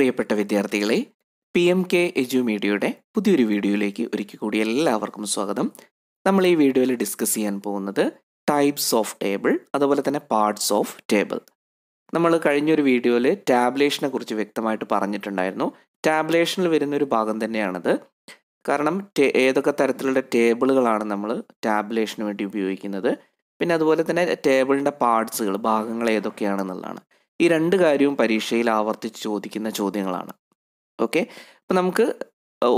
പ്രിയപ്പെട്ട വിദ്യാർത്ഥികളെ P M K എജു മീഡിയയുടെ പുതിയൊരു വീഡിയോയിലേക്ക് ഒരിക്കൽ കൂടി എല്ലാവർക്കും സ്വാഗതം നമ്മൾ ഈ വീഡിയോയിൽ ഡിസ്കസ് ചെയ്യാൻ പോകുന്നത് ടൈപ്സ് ഓഫ് ടേബിൾ അതുപോലെ തന്നെ പാർട്സ് ഓഫ് ടേബിൾ നമ്മൾ കഴിഞ്ഞൊരു വീഡിയോയിൽ ടാബ്ലേഷനെ കുറിച്ച് വ്യക്തമായിട്ട് പറഞ്ഞിട്ടുണ്ടായിരുന്നു ടാബ്ലേഷനിൽ ഒരു ഭാഗം തന്നെയാണത് കാരണം ഏതൊക്കെ തരത്തിലുള്ള ടേബിളുകളാണ് നമ്മൾ ടാബ്ലേഷന് വേണ്ടി ഉപയോഗിക്കുന്നത് പിന്നെ അതുപോലെ തന്നെ ടേബിളിൻ്റെ പാർട്സുകൾ ഭാഗങ്ങൾ ഏതൊക്കെയാണെന്നുള്ളതാണ് ഈ രണ്ട് കാര്യവും പരീക്ഷയിൽ ആവർത്തിച്ച് ചോദിക്കുന്ന ചോദ്യങ്ങളാണ് ഓക്കെ അപ്പം നമുക്ക്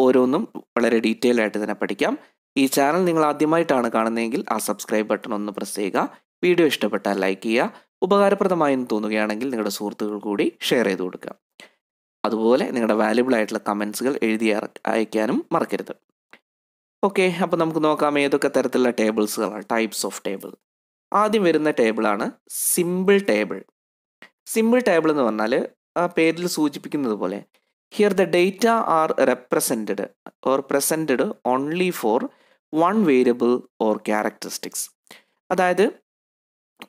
ഓരോന്നും വളരെ ഡീറ്റെയിൽ ആയിട്ട് തന്നെ പഠിക്കാം ഈ ചാനൽ നിങ്ങൾ ആദ്യമായിട്ടാണ് കാണുന്നതെങ്കിൽ ആ സബ്സ്ക്രൈബ് ബട്ടൺ ഒന്ന് പ്രസ് ചെയ്യുക വീഡിയോ ഇഷ്ടപ്പെട്ടാൽ ലൈക്ക് ചെയ്യുക ഉപകാരപ്രദമായെന്ന് തോന്നുകയാണെങ്കിൽ നിങ്ങളുടെ സുഹൃത്തുക്കൾ കൂടി ഷെയർ ചെയ്ത് കൊടുക്കുക അതുപോലെ നിങ്ങളുടെ വാല്യുബിൾ ആയിട്ടുള്ള കമൻസുകൾ എഴുതി അയക്കാനും മറക്കരുത് ഓക്കെ അപ്പോൾ നമുക്ക് നോക്കാം ഏതൊക്കെ തരത്തിലുള്ള ടേബിൾസുകളാണ് ടൈപ്സ് ഓഫ് ടേബിൾ ആദ്യം വരുന്ന ടേബിളാണ് സിമ്പിൾ ടേബിൾ സിമ്പിൾ ടേബിൾ എന്ന് പറഞ്ഞാൽ ആ പേരിൽ സൂചിപ്പിക്കുന്നത് പോലെ here the data are represented or presented only for one variable or characteristics അതായത്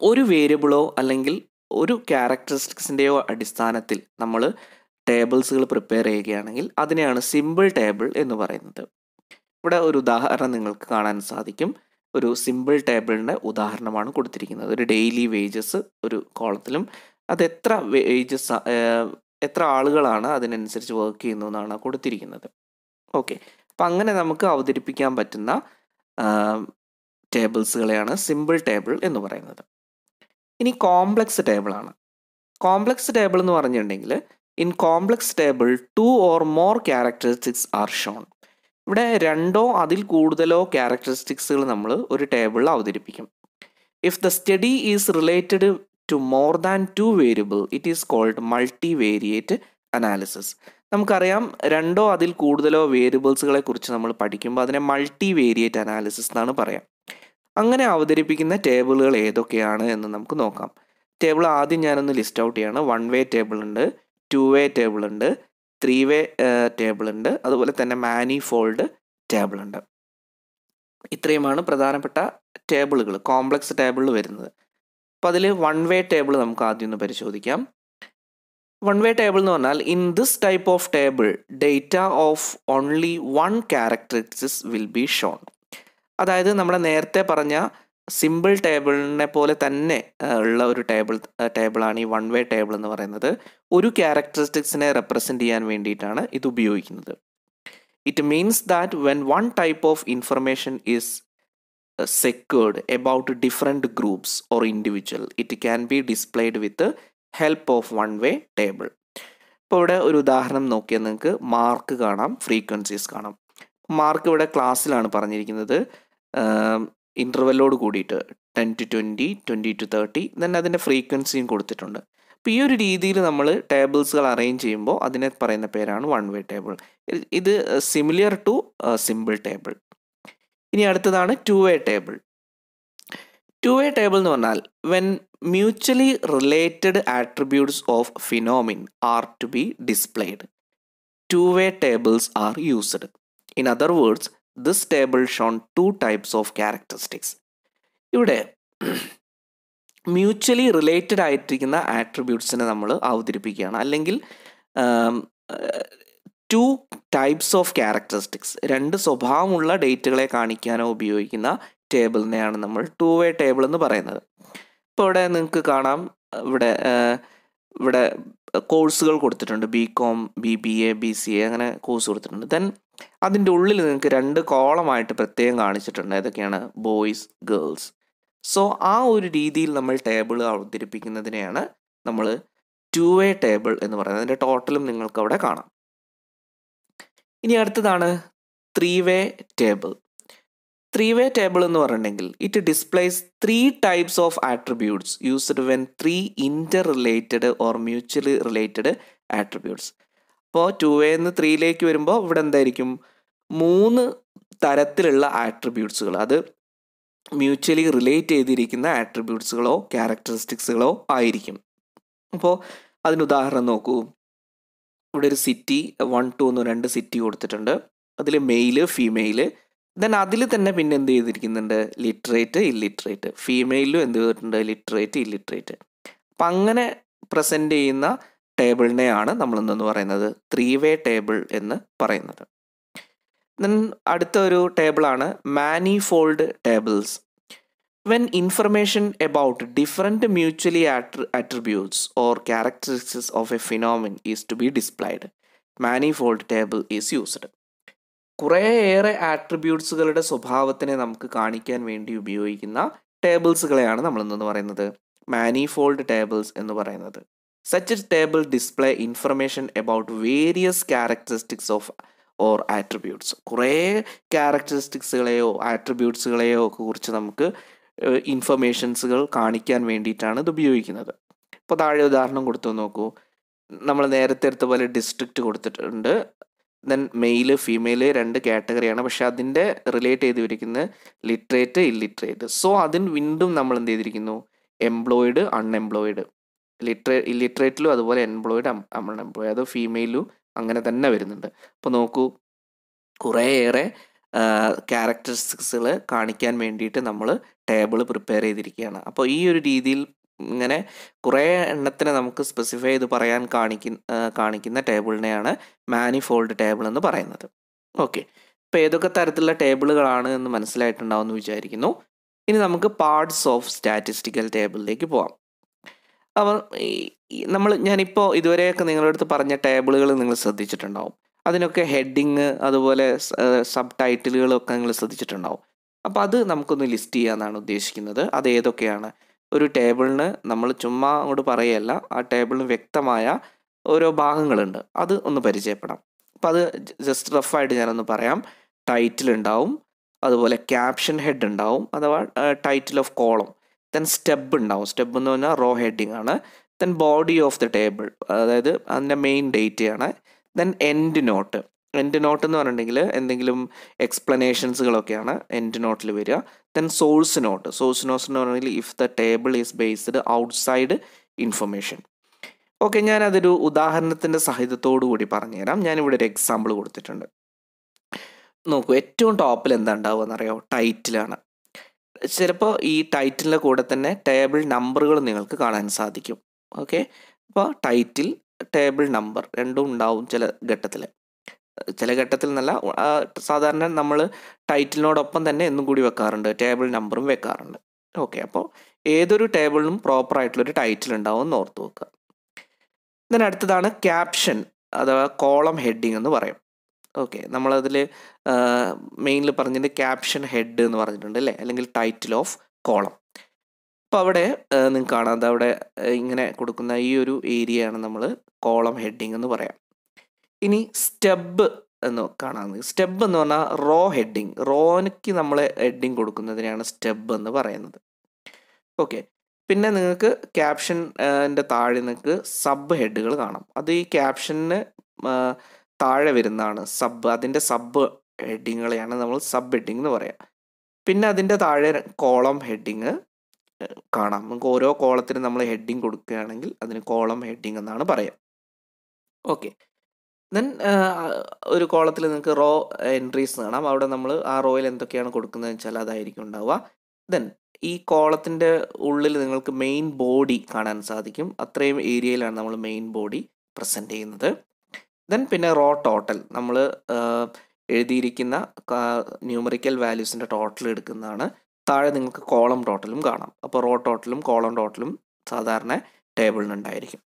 ഒരു വേരിയബിളോ അല്ലെങ്കിൽ ഒരു ക്യാരക്ടറിസ്റ്റിക്സിൻ്റെയോ അടിസ്ഥാനത്തിൽ നമ്മൾ ടേബിൾസുകൾ പ്രിപ്പയർ ചെയ്യുകയാണെങ്കിൽ അതിനെയാണ് സിമ്പിൾ ടേബിൾ എന്ന് പറയുന്നത് ഇവിടെ ഒരു ഉദാഹരണം നിങ്ങൾക്ക് കാണാൻ സാധിക്കും ഒരു സിമ്പിൾ ടേബിളിൻ്റെ ഉദാഹരണമാണ് കൊടുത്തിരിക്കുന്നത് ഒരു ഡെയിലി വേജസ് ഒരു കോളത്തിലും അതെത്ര വേജസ് എത്ര ആളുകളാണ് അതിനനുസരിച്ച് വർക്ക് ചെയ്യുന്നു എന്നാണ് കൊടുത്തിരിക്കുന്നത് ഓക്കെ അപ്പം അങ്ങനെ നമുക്ക് അവതരിപ്പിക്കാൻ പറ്റുന്ന ടേബിൾസുകളെയാണ് സിമ്പിൾ ടേബിൾ എന്ന് പറയുന്നത് ഇനി കോംപ്ലക്സ് ടേബിളാണ് കോംപ്ലക്സ് ടേബിൾ എന്ന് പറഞ്ഞിട്ടുണ്ടെങ്കിൽ in complex table two or more characteristics are shown ഇവിടെ രണ്ടോ അതിൽ കൂടുതലോ ക്യാരക്ടറിസ്റ്റിക്സുകൾ നമ്മൾ ഒരു ടേബിളിൽ അവതരിപ്പിക്കും if the study is related to more than two variable it is called multivariate analysis നമുക്കറിയാം രണ്ടോ അതിൽ കൂടുതലോ വേരിയബിൾസുകളെ കുറിച്ച് നമ്മൾ പഠിക്കുമ്പോൾ അതിനെ മൾട്ടി വേരിയേറ്റ് അനാലിസിസ് എന്നാണ് പറയാം അങ്ങനെ അവതരിപ്പിക്കുന്ന ടേബിളുകൾ ഏതൊക്കെയാണ് എന്ന് നമുക്ക് നോക്കാം ടേബിൾ ആദ്യം ഞാനൊന്ന് ലിസ്റ്റ് ഔട്ട് ചെയ്യാണ് വൺ വേ ടേബിൾ ഉണ്ട് ടു വേ ടേബിൾ ഉണ്ട് ത്രീ വേ ടേബിൾ ഉണ്ട് അതുപോലെ തന്നെ മാനിഫോൾഡ് ടേബിൾ ഉണ്ട് ഇത്രയുമാണ് പ്രധാനപ്പെട്ട ടേബിളുകൾ കോംപ്ലക്സ് ടേബിളിൽ വരുന്നത് അപ്പം അതിൽ വൺ വേ ടേബിൾ നമുക്ക് ആദ്യം ഒന്ന് പരിശോധിക്കാം വൺ വേ ടേബിൾ എന്ന് പറഞ്ഞാൽ in this type of table data of only one characteristics will be shown അതായത് നമ്മുടെ നേരത്തെ പറഞ്ഞ സിമ്പിൾ ടേബിളിനെ പോലെ തന്നെ ഉള്ള ഒരു ടേബിൾ ടേബിളാണ് ഈ വൺ വേ ടേബിൾ എന്ന് പറയുന്നത് ഒരു ക്യാരക്ടറിസ്റ്റിക്സിനെ റെപ്രസെൻ്റ് ചെയ്യാൻ വേണ്ടിയിട്ടാണ് ഇത് ഉപയോഗിക്കുന്നത് it means that when one type of information is Uh, secured about different groups or individual. It can be displayed with the help of one-way table. ഇപ്പോൾ ഇവിടെ ഒരു ഉദാഹരണം നോക്കിയാൽ നിങ്ങൾക്ക് മാർക്ക് കാണാം ഫ്രീക്വൻസീസ് കാണാം മാർക്ക് ഇവിടെ ക്ലാസ്സിലാണ് പറഞ്ഞിരിക്കുന്നത് ഇൻ്റർവെല്ലോട് കൂടിയിട്ട് ten to twenty twenty to thirty then അതിൻ്റെ ഫ്രീക്വൻസിയും കൊടുത്തിട്ടുണ്ട് അപ്പോൾ ഈ ഒരു രീതിയിൽ നമ്മൾ ടേബിൾസുകൾ അറേഞ്ച് ചെയ്യുമ്പോൾ അതിനെ പറയുന്ന പേരാണ് വൺ വേ ടേബിൾ ഇത് സിമിലിയർ ടു സിമ്പിൾ ടേബിൾ ഇനി അടുത്തതാണ് two way table two way table എന്ന് പറഞ്ഞാൽ when mutually related attributes of phenomena are to be displayed two way tables are used in other words this table shown two types of characteristics ഇവിടെ mutually related ആയിട്ടിരിക്കുന്ന ആട്രിബ്യൂട്ട്സിനെ നമ്മൾ അവതരിപ്പിക്കുകയാണ് അല്ലെങ്കിൽ to types of characteristics രണ്ട് സ്വഭാവമുള്ള ഡേറ്റുകളെ കാണിക്കാനോ ഉപയോഗിക്കുന്ന ടേബിളിനെയാണ് നമ്മൾ ടു വേ ടേബിൾ എന്ന് പറയുന്നത് ഇപ്പോൾ ഇവിടെ നിങ്ങൾക്ക് കാണാം ഇവിടെ ഇവിടെ കോഴ്സുകൾ കൊടുത്തിട്ടുണ്ട് B Com B B A B C A അങ്ങനെ കോഴ്സ് കൊടുത്തിട്ടുണ്ട് ദെൻ അതിൻ്റെ ഉള്ളിൽ നിങ്ങൾക്ക് രണ്ട് കോളമായിട്ട് പ്രത്യേകം കാണിച്ചിട്ടുണ്ട് ഏതൊക്കെയാണ് ബോയ്സ് ഗേൾസ് സോ ആ ഒരു രീതിയിൽ നമ്മൾ ടേബിൾ അവതരിപ്പിക്കുന്നതിനെയാണ് നമ്മൾ ടു വേ ടേബിൾ എന്ന് പറയുന്നത് അതിൻ്റെ ടോട്ടലും നിങ്ങൾക്ക് അവിടെ കാണാം ഇനി അടുത്തതാണ് three way table three way table എന്ന് പറഞ്ഞിട്ടുണ്ടെങ്കിൽ it displays three types of attributes used when three interrelated or mutually related attributes അപ്പോൾ ടു വേ എന്ന് ത്രീയിലേക്ക് വരുമ്പോൾ ഇവിടെ എന്തായിരിക്കും മൂന്ന് തരത്തിലുള്ള ആട്രിബ്യൂട്ട്സുകൾ അത് മ്യൂച്വലി റിലേറ്റ് ചെയ്തിരിക്കുന്ന ആട്രിബ്യൂട്ട്സുകളോ ക്യാരക്ടറിസ്റ്റിക്സുകളോ ആയിരിക്കും അപ്പോൾ അതിന് ഉദാഹരണം നോക്കൂ ഇവിടെ ഒരു സിറ്റി വൺ ടു എന്ന് രണ്ട് സിറ്റി കൊടുത്തിട്ടുണ്ട് അതിൽ മെയില് ഫീമെയില് ദെൻ അതിൽ തന്നെ പിന്നെ എന്ത് ചെയ്തിരിക്കുന്നുണ്ട് ലിറ്ററേറ്റ് ഇല്ലിറ്ററേറ്റ് ഫീമെയിലും എന്ത് ചെയ്തിട്ടുണ്ട് ലിറ്ററേറ്റ് ഇല്ലിറ്ററേറ്റ് അപ്പം അങ്ങനെ പ്രസൻറ്റ് ചെയ്യുന്ന ടേബിളിനെയാണ് നമ്മൾ എന്തെന്ന് പറയുന്നത് ത്രീ വേ ടേബിൾ എന്ന് പറയുന്നത് ദെൻ അടുത്ത ഒരു ടേബിളാണ് manifold tables When information about different mutually attr attributes or characteristics of a phenomenon is to be displayed, manifold table is used. കുറേയേറെ ആട്രിബ്യൂട്ട്സുകളുടെ സ്വഭാവത്തിനെ നമുക്ക് കാണിക്കാൻ വേണ്ടി ഉപയോഗിക്കുന്ന ടേബിൾസുകളെയാണ് നമ്മൾ ഇന്നെന്ന് പറയുന്നത് മാനിഫോൾഡ് ടേബിൾസ് എന്ന് പറയുന്നത് such table display information about various characteristics of or attributes കുറേ ക്യാരക്ടറിസ്റ്റിക്സുകളെയോ ആട്രിബ്യൂട്ട്സുകളെയോ കുറിച്ച് നമുക്ക് ഇൻഫർമേഷൻസുകൾ കാണിക്കാൻ വേണ്ടിയിട്ടാണ് ഇത് ഉപയോഗിക്കുന്നത് ഇപ്പോൾ താഴെ ഉദാഹരണം കൊടുത്തു നോക്കൂ നമ്മൾ നേരത്തെ എടുത്ത പോലെ ഡിസ്ട്രിക്റ്റ് കൊടുത്തിട്ടുണ്ട് ദെൻ മെയില് ഫീമെയില് രണ്ട് കാറ്റഗറിയാണ് പക്ഷേ അതിൻ്റെ റിലേറ്റ് ചെയ്തിരിക്കുന്നത് ലിറ്ററേറ്റ് ഇല്ലിറ്ററേറ്റ് സോ അതിന് വീണ്ടും നമ്മൾ എന്ത് ചെയ്തിരിക്കുന്നു എംപ്ലോയിഡ് അൺഎംപ്ലോയിഡ് ലിറ്ററേ ഇല്ലിറ്ററേറ്റിലും അതുപോലെ എംപ്ലോയിഡ് അൺഎംപ്ലോയിഡ് അത് ഫീമെയിലും അങ്ങനെ തന്നെ വരുന്നുണ്ട് അപ്പോൾ നോക്കൂ കുറേയേറെ ക്യാരക്ടറിസ്റ്റിക്സുകൾ കാണിക്കാൻ വേണ്ടിയിട്ട് നമ്മൾ ടേബിൾ പ്രിപ്പയർ ചെയ്തിരിക്കുകയാണ് അപ്പോൾ ഈ ഒരു രീതിയിൽ ഇങ്ങനെ കുറേ എണ്ണത്തിന് നമുക്ക് സ്പെസിഫൈ ചെയ്ത് പറയാൻ കാണിക്കുന്ന കാണിക്കുന്ന ടേബിളിനെയാണ് മാനിഫോൾഡ് ടേബിൾ എന്ന് പറയുന്നത് ഓക്കെ ഇപ്പോൾ ഏതൊക്കെ തരത്തിലുള്ള ടേബിളുകളാണ് എന്ന് മനസ്സിലായിട്ടുണ്ടാവും എന്ന് വിചാരിക്കുന്നു ഇനി നമുക്ക് പാർട്സ് ഓഫ് സ്റ്റാറ്റിസ്റ്റിക്കൽ ടേബിളിലേക്ക് പോവാം അപ്പം നമ്മൾ ഞാനിപ്പോൾ ഇതുവരെയൊക്കെ നിങ്ങളുടെ അടുത്ത് പറഞ്ഞ ടേബിളുകൾ നിങ്ങൾ ശ്രദ്ധിച്ചിട്ടുണ്ടാവും അതിനൊക്കെ ഹെഡിങ് അതുപോലെ സബ് ടൈറ്റിലുകളൊക്കെ നിങ്ങൾ ശ്രദ്ധിച്ചിട്ടുണ്ടാവും അപ്പോൾ അത് നമുക്കൊന്ന് ലിസ്റ്റ് ചെയ്യാമെന്നാണ് ഉദ്ദേശിക്കുന്നത് അത് ഏതൊക്കെയാണ് ഒരു ടേബിളിന് നമ്മൾ ചുമ്മാ അങ്ങോട്ട് പറയുകയല്ല ആ ടേബിളിന് വ്യക്തമായ ഓരോ ഭാഗങ്ങളുണ്ട് അത് ഒന്ന് പരിചയപ്പെടാം അപ്പം അത് ജസ്റ്റ് റഫായിട്ട് ഞാനൊന്ന് പറയാം ടൈറ്റിൽ ഉണ്ടാവും അതുപോലെ ക്യാപ്ഷൻ ഹെഡ് ഉണ്ടാവും അഥവാ title of column then stub ഉണ്ടാവും സ്റ്റെബ് എന്ന് പറഞ്ഞാൽ റോ ഹെഡിങ് ആണ് then body of the table അതായത് അതിൻ്റെ മെയിൻ ഡേറ്റ് ആണ് then end note end note എന്ന് പറഞ്ഞിട്ടുണ്ടെങ്കിൽ എന്തെങ്കിലും എക്സ്പ്ലനേഷൻസുകളൊക്കെയാണ് എൻഡ് നോട്ടിൽ വരിക then source note source notes എന്ന് പറഞ്ഞിട്ടുണ്ടെങ്കിൽ if the table is based outside information okay ഞാനതൊരു ഉദാഹരണത്തിൻ്റെ സഹിതത്തോടു കൂടി പറഞ്ഞുതരാം ഞാനിവിടെ ഒരു എക്സാമ്പിൾ കൊടുത്തിട്ടുണ്ട് നോക്കൂ ഏറ്റവും ടോപ്പിൽ എന്താ ഉണ്ടാവുക എന്നറിയോ ടൈറ്റിലാണ് ചിലപ്പോൾ ഈ ടൈറ്റിലിൻ്റെ കൂടെ തന്നെ ടേബിൾ നമ്പറുകൾ നിങ്ങൾക്ക് കാണാൻ സാധിക്കും ഓക്കെ അപ്പോൾ ടൈറ്റിൽ ടേബിൾ നമ്പർ രണ്ടും ഉണ്ടാവും ചില ഘട്ടത്തിൽ ചില ഘട്ടത്തിൽ നല്ല സാധാരണ നമ്മൾ ടൈറ്റിലിനോടൊപ്പം തന്നെ എന്നും കൂടി വെക്കാറുണ്ട് ടേബിൾ നമ്പറും വെക്കാറുണ്ട് ഓക്കെ അപ്പോൾ ഏതൊരു ടേബിളിനും പ്രോപ്പർ ആയിട്ടുള്ളൊരു ടൈറ്റിൽ ഉണ്ടാവും എന്ന് ഓർത്ത് വെക്കുക ഇതിന് അടുത്തതാണ് ക്യാപ്ഷൻ അഥവാ കോളം ഹെഡിങ് എന്ന് പറയും ഓക്കെ നമ്മളതിൽ മെയിനിൽ പറഞ്ഞിട്ട് ക്യാപ്ഷൻ ഹെഡ് എന്ന് പറഞ്ഞിട്ടുണ്ട് അല്ലേ അല്ലെങ്കിൽ ടൈറ്റിൽ ഓഫ് കോളം അപ്പോൾ അവിടെ നിങ്ങൾക്ക് കാണാം അവിടെ ഇങ്ങനെ കൊടുക്കുന്ന ഈ ഒരു ഏരിയയാണ് നമ്മൾ കോളം ഹെഡിങ് എന്ന് പറയാം ഇനി സ്റ്റെബ് എന്ന് കാണാം സ്റ്റെബ് എന്ന് പറഞ്ഞാൽ റോ ഹെഡിങ് റോയ്ക്ക് നമ്മൾ ഹെഡിങ് കൊടുക്കുന്നതിനാണ് സ്റ്റെബ് എന്ന് പറയുന്നത് ഓക്കെ പിന്നെ നിങ്ങൾക്ക് ക്യാപ്ഷൻ്റെ താഴെ നിങ്ങൾക്ക് സബ് ഹെഡുകൾ കാണാം അത് ഈ ക്യാപ്ഷന് താഴെ വരുന്നതാണ് സബ് അതിൻ്റെ സബ് ഹെഡിങ്ങുകളെയാണ് നമ്മൾ സബ് ഹെഡിങ് എന്ന് പറയാം പിന്നെ അതിൻ്റെ താഴെ കോളം ഹെഡിങ് കാണാം നമുക്ക് ഓരോ കോളത്തിനും നമ്മൾ ഹെഡിങ് കൊടുക്കുകയാണെങ്കിൽ അതിന് കോളം ഹെഡിങ് എന്നാണ് പറയാം ഓക്കെ ദെൻ ഒരു കോളത്തിൽ നിങ്ങൾക്ക് റോ എൻട്രീസ് കാണാം അവിടെ നമ്മൾ ആ റോയിൽ എന്തൊക്കെയാണ് കൊടുക്കുന്നത് വെച്ചാൽ അതായിരിക്കും ഉണ്ടാവുക ദെൻ ഈ കോളത്തിൻ്റെ ഉള്ളിൽ നിങ്ങൾക്ക് മെയിൻ ബോഡി കാണാൻ സാധിക്കും അത്രയും ഏരിയയിലാണ് നമ്മൾ മെയിൻ ബോഡി പ്രസൻറ്റ് ചെയ്യുന്നത് ദെൻ പിന്നെ റോ ടോട്ടൽ നമ്മൾ എഴുതിയിരിക്കുന്ന ന്യൂമറിക്കൽ വാല്യൂസിൻ്റെ ടോട്ടൽ എടുക്കുന്നതാണ് താഴെ നിങ്ങൾക്ക് കോളം ടോട്ടലും കാണാം അപ്പോൾ റോ ടോട്ടലും കോളം ടോട്ടലും സാധാരണ ടേബിളിനുണ്ടായിരിക്കും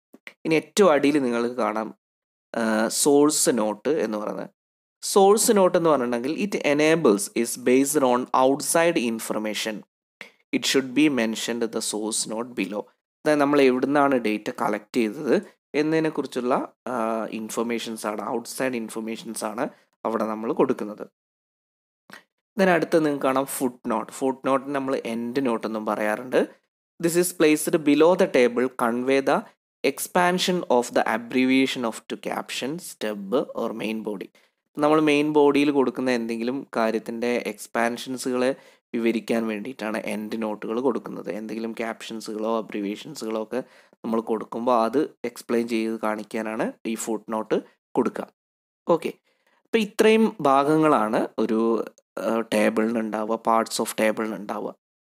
ഇനി ഏറ്റവും അടിയിൽ നിങ്ങൾക്ക് കാണാം സോഴ്സ് നോട്ട് എന്ന് പറയുന്നത് സോഴ്സ് നോട്ട് എന്ന് പറഞ്ഞിട്ടുണ്ടെങ്കിൽ it enables is based on outside information it should be mentioned the source note below അതായത് നമ്മൾ എവിടുന്നാണ് ഡേറ്റ കളക്ട് ചെയ്തത് എന്നതിനെക്കുറിച്ചുള്ള ഇൻഫർമേഷൻസാണ് ഔട്ട്സൈഡ് ഇൻഫർമേഷൻസാണ് അവിടെ നമ്മൾ കൊടുക്കുന്നത് ദെൻ അടുത്ത് നിങ്ങൾക്ക് കാണാം ഫുഡ് നോട്ട് ഫുഡ് നോട്ടിന് നമ്മൾ എൻഡ് നോട്ട് എന്നും പറയാറുണ്ട് this is placed below the table convey the expansion of the abbreviation of to caption stub or main body നമ്മൾ മെയിൻ ബോഡിയിൽ കൊടുക്കുന്ന എന്തെങ്കിലും കാര്യത്തിൻ്റെ എക്സ്പാൻഷൻസുകളെ വിവരിക്കാൻ വേണ്ടിയിട്ടാണ് എൻഡ് നോട്ടുകൾ കൊടുക്കുന്നത് എന്തെങ്കിലും ക്യാപ്ഷൻസുകളോ അബ്രിവിയേഷൻസുകളോ ഒക്കെ നമ്മൾ കൊടുക്കുമ്പോൾ അത് എക്സ്പ്ലെയിൻ ചെയ്ത് കാണിക്കാനാണ് ഈ ഫുഡ് നോട്ട് കൊടുക്കുക ഓക്കെ അപ്പോൾ ഇത്രയും ഭാഗങ്ങളാണ് ഒരു ടേബിളിനുണ്ടാവുക പാർട്സ് ഓഫ് ടേബിളിനുണ്ടാവുക